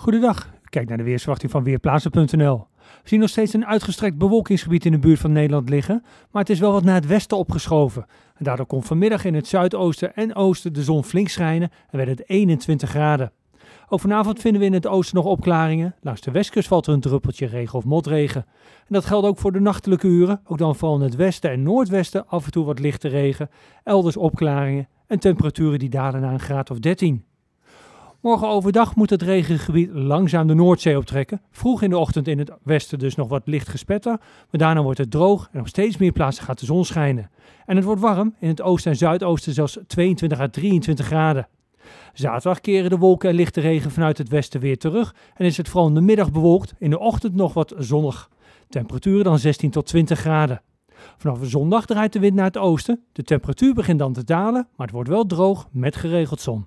Goedendag, kijk naar de weersverwachting van Weerplaatsen.nl. We zien nog steeds een uitgestrekt bewolkingsgebied in de buurt van Nederland liggen, maar het is wel wat naar het westen opgeschoven. En daardoor kon vanmiddag in het zuidoosten en oosten de zon flink schijnen en werd het 21 graden. Ook vanavond vinden we in het oosten nog opklaringen. Langs de westkust valt er een druppeltje regen of motregen. En dat geldt ook voor de nachtelijke uren. Ook dan vooral in het westen en noordwesten af en toe wat lichte regen. Elders opklaringen en temperaturen die dalen naar een graad of 13. Morgen overdag moet het regengebied langzaam de Noordzee optrekken. Vroeg in de ochtend in het westen dus nog wat licht gespetter, maar daarna wordt het droog en op steeds meer plaatsen gaat de zon schijnen. En het wordt warm, in het oosten en zuidoosten zelfs 22 à 23 graden. Zaterdag keren de wolken en lichte regen vanuit het westen weer terug en is het vooral in de middag bewolkt, in de ochtend nog wat zonnig. Temperaturen dan 16 tot 20 graden. Vanaf zondag draait de wind naar het oosten. De temperatuur begint dan te dalen, maar het wordt wel droog met geregeld zon.